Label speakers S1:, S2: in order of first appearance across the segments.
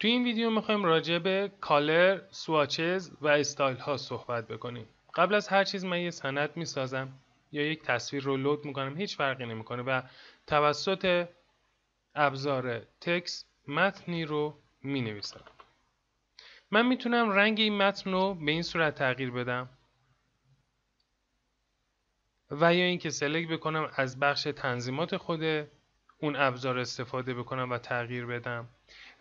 S1: تو این ویدیو میخوایم راجع به کالر، سواچز و استایل ها صحبت بکنیم. قبل از هر چیز من یه سند میسازم یا یک تصویر رو لود میکنم هیچ فرقی نمیکنه و توسط ابزار تکس متنی رو مینویسم. من میتونم رنگ این متن رو به این صورت تغییر بدم و یا اینکه سلکت بکنم از بخش تنظیمات خود اون ابزار استفاده بکنم و تغییر بدم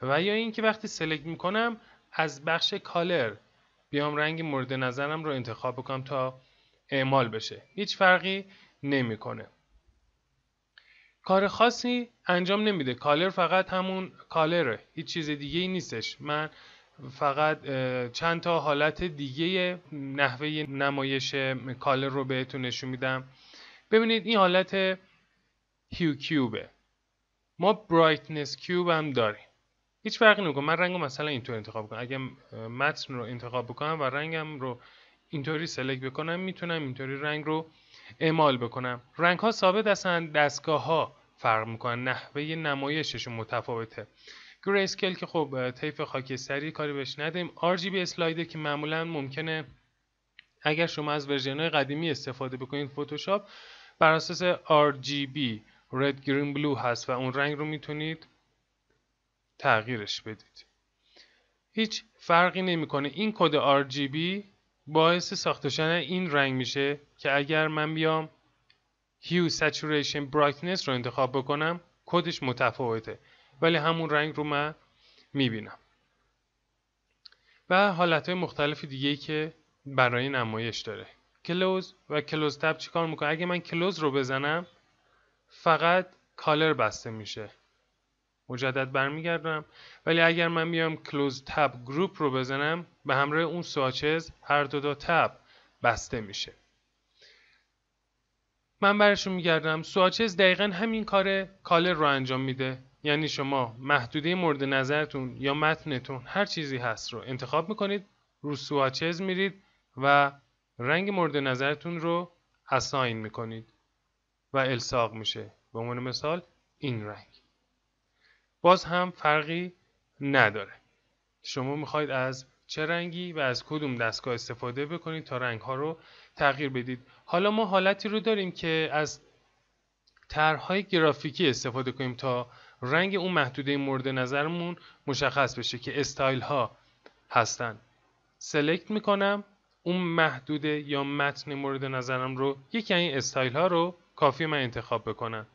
S1: و یا اینکه وقتی سلکت میکنم از بخش کالر بیام رنگ مورد نظرم رو انتخاب بکنم تا اعمال بشه هیچ فرقی نمیکنه کار خاصی انجام نمیده کالر فقط همون کالره هیچ چیز دیگه ای نیستش من فقط چند تا حالت دیگه نحوه نمایش کالر رو بهتون نشون میدم ببینید این حالت هیو کیوبه ما برایتنس کیوب هم داریم هیچ فرقی نمیکنه من رنگو مثلا اینطور انتخاب کنم اگه متن رو انتخاب بکنم و رنگم رو اینطوری سلکت بکنم میتونم اینطوری رنگ رو اعمال بکنم رنگ ها ثابت هستن دستگاه ها فرق میکنن نحوه نمایششون متفاوته اسکیل که خب طیف خاکستری کاری بهش ندیم RGB اسلایدر که معمولا ممکنه اگر شما از ورژن های قدیمی استفاده بکنید فتوشاپ بر اساس RGB رد گرین بلو) هست و اون رنگ رو میتونید تغییرش بدید هیچ فرقی نمیکنه این کد RGB باعث ساخته شدن این رنگ میشه که اگر من بیام هیو Saturation Brightness رو انتخاب بکنم کدش متفاوته ولی همون رنگ رو من میبینم و حالت های مختلف دیگه که برای نمایش داره کلوز و کلوز تب چیکار میکنه اگه من کلوز رو بزنم فقط کالر بسته میشه مجدد برمیگردم ولی اگر من بیام کلوز تب گروپ رو بزنم به همراه اون سواچز هر دو تا تب بسته میشه من برشون میگردم سواچز دقیقا همین کار کالر رو انجام میده یعنی شما محدوده مورد نظرتون یا متنتون هر چیزی هست رو انتخاب میکنید رو سواچز میرید و رنگ مورد نظرتون رو اساین میکنید و الساق میشه به عنوان مثال این رنگ باز هم فرقی نداره شما میخواید از چه رنگی و از کدوم دستگاه استفاده بکنید تا رنگ ها رو تغییر بدید حالا ما حالتی رو داریم که از طرحهای گرافیکی استفاده کنیم تا رنگ اون محدوده مورد نظرمون مشخص بشه که استایل ها هستن سلکت میکنم اون محدوده یا متن مورد نظرم رو یکی این استایل ها رو کافی من انتخاب بکنم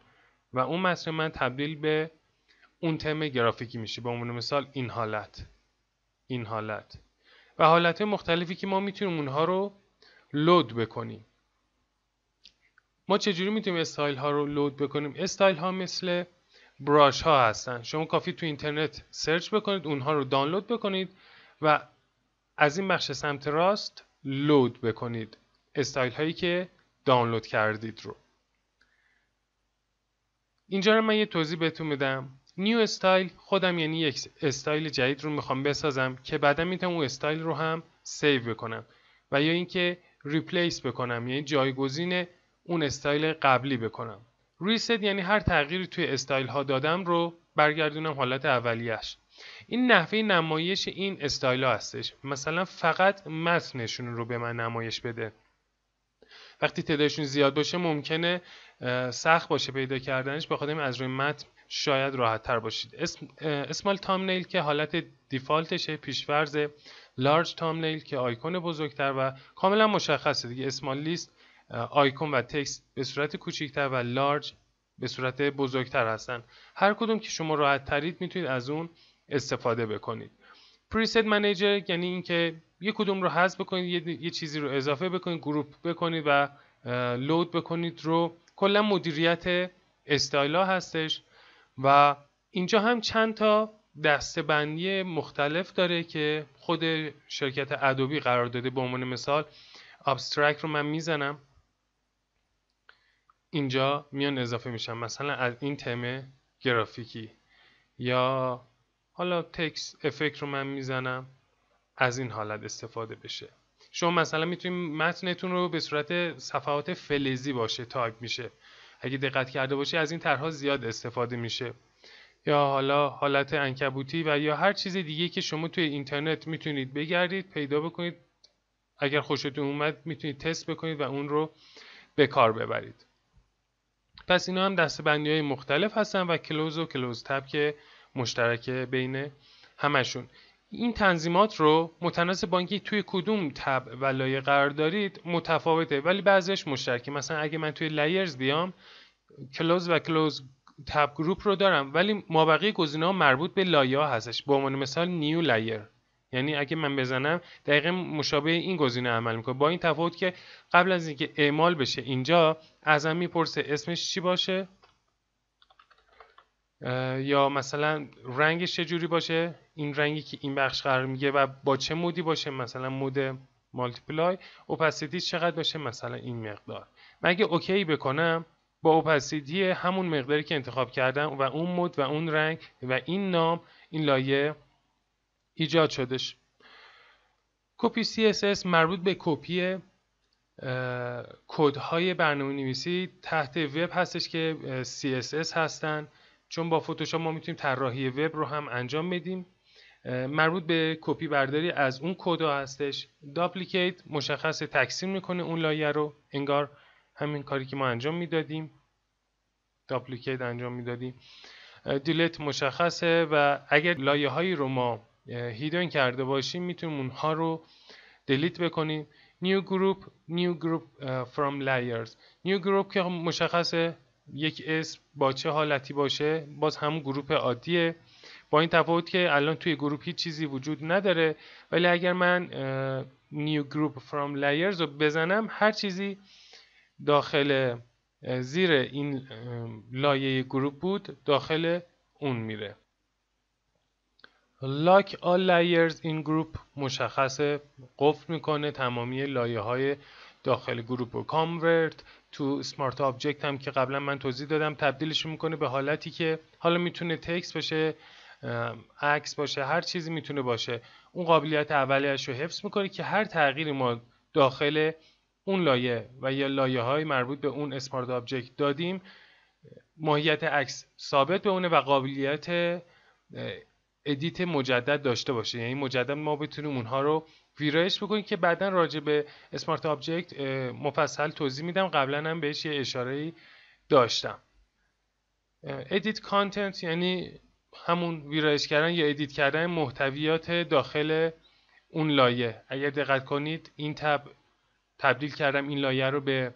S1: و اون متن من تبدیل به اون تم گرافیکی میشه به عنوان مثال این حالت این حالت و حالت مختلفی که ما میتونیم اونها رو لود بکنیم ما چجوری میتونیم استایل ها رو لود بکنیم استایل ها مثل براش ها هستن شما کافی تو اینترنت سرچ بکنید اونها رو دانلود بکنید و از این بخش سمت راست لود بکنید استایل هایی که دانلود کردید رو اینجا رو من یه توضیح بهتون میدم نیو استایل خودم یعنی یک استایل جدید رو میخوام بسازم که بعدا میتونم اون استایل رو هم سیو بکنم و یا اینکه ریپلیس بکنم یعنی جایگزین اون استایل قبلی بکنم ریست یعنی هر تغییری توی استایل ها دادم رو برگردونم حالت اولیش این نحوه نمایش این استایل ها هستش مثلا فقط متنشون رو به من نمایش بده وقتی تعدادشون زیاد باشه ممکنه سخت باشه پیدا کردنش بخاطر از روی متن شاید راحت تر باشید اسم، اسمال تامنیل که حالت دیفالتشه پیشورز لارج تامنیل که آیکون بزرگتر و کاملا مشخصه دیگه اسمال لیست آیکون و تکست به صورت کوچکتر و لارج به صورت بزرگتر هستن هر کدوم که شما راحت ترید میتونید از اون استفاده بکنید پریست منیجر یعنی اینکه یه کدوم رو حذف بکنید یه،, یه چیزی رو اضافه بکنید گروپ بکنید و لود بکنید رو کلا مدیریت استایلا هستش و اینجا هم چند تا بندی مختلف داره که خود شرکت ادوبی قرار داده به عنوان مثال ابسترکت رو من میزنم اینجا میان اضافه میشم مثلا از این تم گرافیکی یا حالا تکس افکت رو من میزنم از این حالت استفاده بشه شما مثلا میتونید متنتون رو به صورت صفحات فلزی باشه تاگ میشه اگه دقت کرده باشی از این طرها زیاد استفاده میشه یا حالا حالت انکبوتی و یا هر چیز دیگه که شما توی اینترنت میتونید بگردید پیدا بکنید اگر خوشتون اومد میتونید تست بکنید و اون رو به کار ببرید پس اینا هم دستبندی های مختلف هستن و کلوز و کلوز تب که مشترک بین همشون این تنظیمات رو متناسب با اینکه توی کدوم تب و لایه قرار دارید متفاوته ولی بعضیش مشترکه مثلا اگه من توی لایرز بیام کلوز و کلوز تب گروپ رو دارم ولی مابقی گزینه مربوط به لایه ها هستش به عنوان مثال نیو لایر یعنی اگه من بزنم دقیقا مشابه این گزینه عمل میکنه با این تفاوت که قبل از اینکه اعمال بشه اینجا ازم میپرسه اسمش چی باشه یا مثلا رنگش جوری باشه این رنگی که این بخش قرار میگه و با چه مودی باشه مثلا مود مالتیپلای اوپاسیتی چقدر باشه مثلا این مقدار مگه اوکی بکنم با اوپاسیتی همون مقداری که انتخاب کردم و اون مود و اون رنگ و این نام این لایه ایجاد شدش کپی CSS مربوط به کپی کودهای برنامه نویسی تحت وب هستش که CSS هستن چون با فتوشاپ ما میتونیم طراحی وب رو هم انجام بدیم مربوط به کپی برداری از اون کد هستش داپلیکیت مشخص تکثیر میکنه اون لایه رو انگار همین کاری که ما انجام میدادیم داپلیکیت انجام میدادیم دیلیت مشخصه و اگر لایه هایی رو ما هیدن کرده باشیم میتونیم اونها رو دلیت بکنیم نیو گروپ نیو گروپ فرام layers نیو گروپ که مشخصه یک اسم با چه حالتی باشه باز هم گروپ عادیه با این تفاوت که الان توی گروپ هیچ چیزی وجود نداره ولی اگر من نیو گروپ فرام لایرز رو بزنم هر چیزی داخل زیر این لایه گروپ بود داخل اون میره لاک آل لایرز این گروپ مشخصه قفل میکنه تمامی لایه های داخل گروپ و کانورت تو سمارت آبجکت هم که قبلا من توضیح دادم تبدیلش میکنه به حالتی که حالا میتونه تکس باشه عکس باشه هر چیزی میتونه باشه اون قابلیت اولیش رو حفظ میکنه که هر تغییری ما داخل اون لایه و یا لایه های مربوط به اون اسمارت آبجکت دادیم ماهیت عکس ثابت به و قابلیت ادیت مجدد داشته باشه یعنی مجدد ما بتونیم اونها رو ویرایش بکنید که بعدا راجع به اسمارت آبجکت مفصل توضیح میدم قبلا هم بهش یه اشاره داشتم ادیت کانتنت یعنی همون ویرایش کردن یا ادیت کردن محتویات داخل اون لایه اگر دقت کنید این تب تبدیل کردم این لایه رو به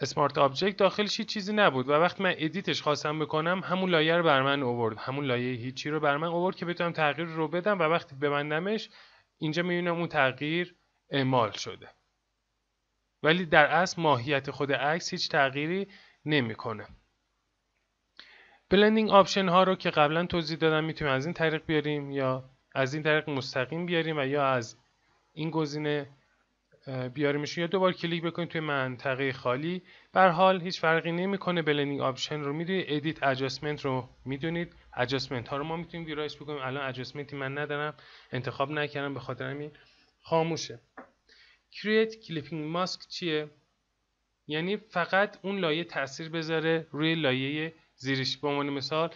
S1: اسمارت آبجکت داخلش هیچ چیزی نبود و وقتی من ادیتش خواستم بکنم همون لایه رو بر من اوورد همون لایه هیچی رو بر من که بتونم تغییر رو بدم و وقتی ببندمش اینجا میبینم اون تغییر اعمال شده ولی در اصل ماهیت خود عکس هیچ تغییری نمیکنه بلندینگ آپشن ها رو که قبلا توضیح دادم میتونیم از این طریق بیاریم یا از این طریق مستقیم بیاریم و یا از این گزینه بیاریمش یا دوبار کلیک بکنید توی منطقه خالی بر حال هیچ فرقی نمیکنه بلندینگ آپشن رو میدونید ادیت اجاسمنت رو میدونید اجاسمنت ها رو ما میتونیم ویرایش بکنیم الان اجاسمنتی من ندارم انتخاب نکردم به خاطر همین خاموشه کرییت کلیپینگ ماسک چیه یعنی فقط اون لایه تاثیر بذاره روی لایه زیرش به عنوان مثال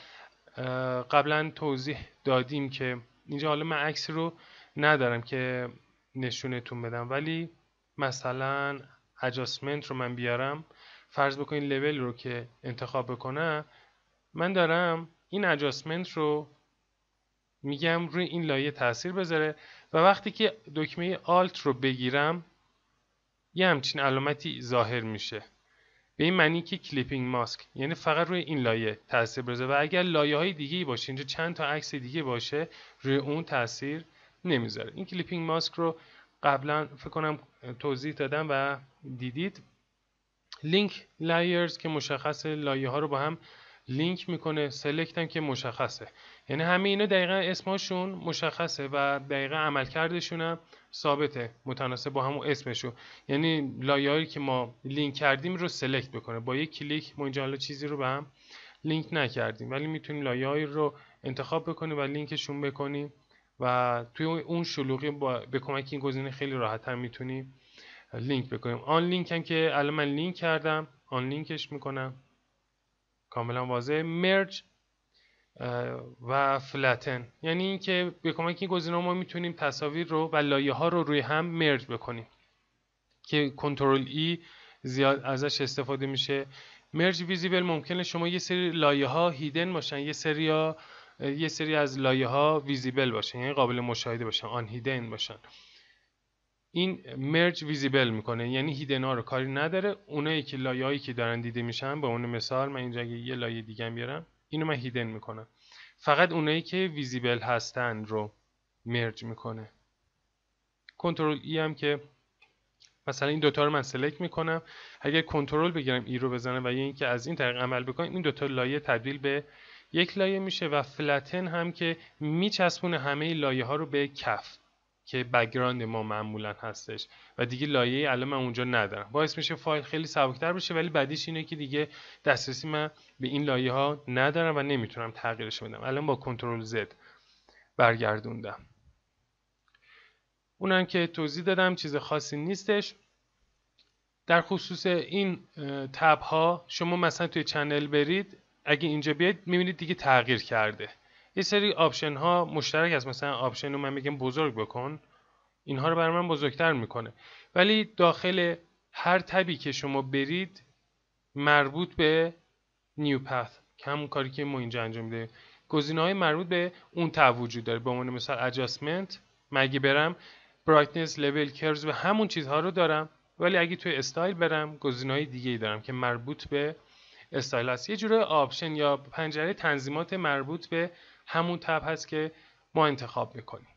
S1: قبلا توضیح دادیم که اینجا حالا من عکس رو ندارم که نشونتون بدم ولی مثلا اجاسمنت رو من بیارم فرض بکنید لول رو که انتخاب بکنم من دارم این اجاسمنت رو میگم روی این لایه تاثیر بذاره و وقتی که دکمه آلت رو بگیرم یه همچین علامتی ظاهر میشه به این معنی که کلیپینگ ماسک یعنی فقط روی این لایه تاثیر بذاره و اگر لایه های دیگه باشه اینجا چند تا عکس دیگه باشه روی اون تاثیر نمیذاره این کلیپینگ ماسک رو قبلا فکر کنم توضیح دادم و دیدید لینک لایرز که مشخصه لایه ها رو با هم لینک میکنه سلکت هم که مشخصه یعنی همه اینا دقیقا اسمشون مشخصه و دقیقا عملکردشون هم ثابته متناسب با همون اسمشون یعنی لایه‌ای که ما لینک کردیم رو سلکت بکنه با یک کلیک ما اینجا چیزی رو به هم لینک نکردیم ولی میتونیم لایه‌ای رو انتخاب بکنیم و لینکشون بکنیم و توی اون شلوغی با به کمک این گزینه خیلی راحت میتونی میتونیم لینک بکنیم آن لینک هم که الان من لینک کردم آن لینکش میکنم کاملا واضحه مرج و فلاتن یعنی اینکه به کمک این گزینه ما میتونیم تصاویر رو و لایه ها رو روی هم مرج بکنیم که کنترل ای e زیاد ازش استفاده میشه مرج ویزیبل ممکنه شما یه سری لایه ها هیدن باشن یه سری ها یه سری از لایه ها ویزیبل باشن یعنی قابل مشاهده باشن آن هیدن باشن این مرج ویزیبل میکنه یعنی هیدن ها رو کاری نداره اونایی که لایه هایی که دارن دیده میشن به اون مثال من اینجا یه لایه دیگه بیارم اینو من هیدن میکنم فقط اونایی که ویزیبل هستن رو مرج میکنه کنترل ای هم که مثلا این دوتا رو من سلکت میکنم اگر کنترل بگیرم ای رو بزنم و یا اینکه از این طریق عمل بکنم این دوتا لایه تبدیل به یک لایه میشه و فلتن هم که میچسبونه همه لایه ها رو به کف که بگراند ما معمولا هستش و دیگه لایه الان من اونجا ندارم باعث میشه فایل خیلی سبکتر بشه ولی بعدیش اینه که دیگه دسترسی من به این لایه ها ندارم و نمیتونم تغییرش بدم الان با کنترل زد برگردوندم اونم که توضیح دادم چیز خاصی نیستش در خصوص این تب ها شما مثلا توی چنل برید اگه اینجا بیاید میبینید دیگه تغییر کرده یه سری آپشن ها مشترک است مثلا آپشن رو من میگم بزرگ بکن اینها رو برای من بزرگتر میکنه ولی داخل هر تبی که شما برید مربوط به نیو پث که کاری که ما اینجا انجام میده. گزینه های مربوط به اون تب وجود داره به عنوان مثال ادجاستمنت مگه برم برایتنس لول کرز و همون چیزها رو دارم ولی اگه توی استایل برم های دیگه ای دارم که مربوط به استایل هست یه جوره آپشن یا پنجره تنظیمات مربوط به همون تب هست که ما انتخاب میکنیم